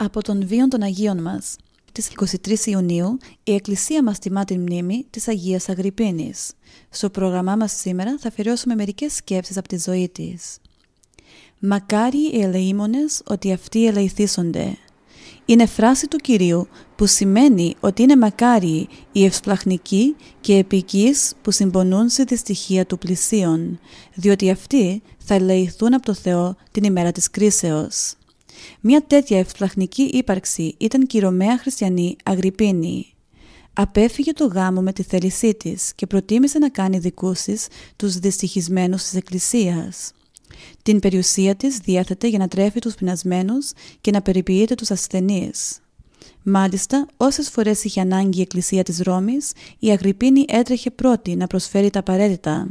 από τον βίο των Αγίων μας. Της 23 Ιουνίου η Εκκλησία μας τιμά την μνήμη της Αγίας Αγρυπίνης. Στο πρόγραμμά μας σήμερα θα αφιερώσουμε μερικές σκέψεις από τη ζωή της. «Μακάρι οι ελεήμονες ότι αυτοί ελεηθίσονται». Είναι φράση του Κυρίου που σημαίνει ότι είναι μακάρι οι ευσπλαχνικοί και επικείς που συμπονούν στη δυστυχία του πλησίον, διότι αυτοί θα ελεηθούν από το Θεό την ημέρα της κρίσεως. Μια τέτοια ευσπλαχνική ύπαρξη ήταν και η Ρωμαία χριστιανή Αγρυπίνη. Απέφυγε το γάμο με τη θέλησή της και προτίμησε να κάνει δικού τους δυστυχισμένους της Εκκλησίας. Την περιουσία της διέθετε για να τρέφει τους πεινασμένους και να περιποιείται τους ασθενείς. Μάλιστα, όσες φορές είχε ανάγκη η Εκκλησία της Ρώμης, η Αγρυπίνη έτρεχε πρώτη να προσφέρει τα απαραίτητα.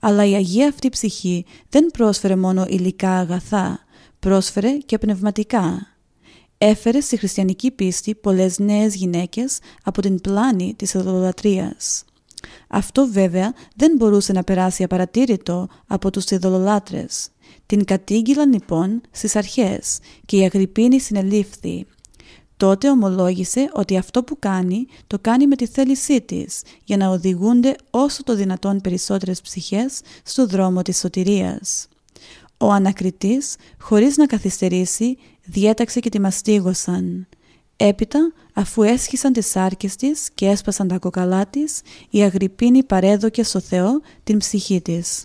Αλλά η Αγία αυτή ψυχή δεν πρόσφερε μόνο υλικά αγαθά, πρόσφερε και πνευματικά. Έφερε στη χριστιανική πίστη πολλές νέες γυναίκες από την πλάνη της ειδωλολατρίας. Αυτό βέβαια δεν μπορούσε να περάσει απαρατήρητο από τους ειδωλολάτρες. Την κατήγγυλαν λοιπόν στις αρχές και η Αγρυπίνη συνελήφθη. Τότε ομολόγησε ότι αυτό που κάνει το κάνει με τη θέλησή της για να οδηγούνται όσο το δυνατόν περισσότερες ψυχές στο δρόμο της σωτηρίας. Ο ανακριτής, χωρίς να καθυστερήσει, διέταξε και τη μαστίγωσαν. Έπειτα, αφού έσχισαν τις σάρκες της και έσπασαν τα κοκαλά της, η Αγρυπίνη παρέδωκε στο Θεό την ψυχή της.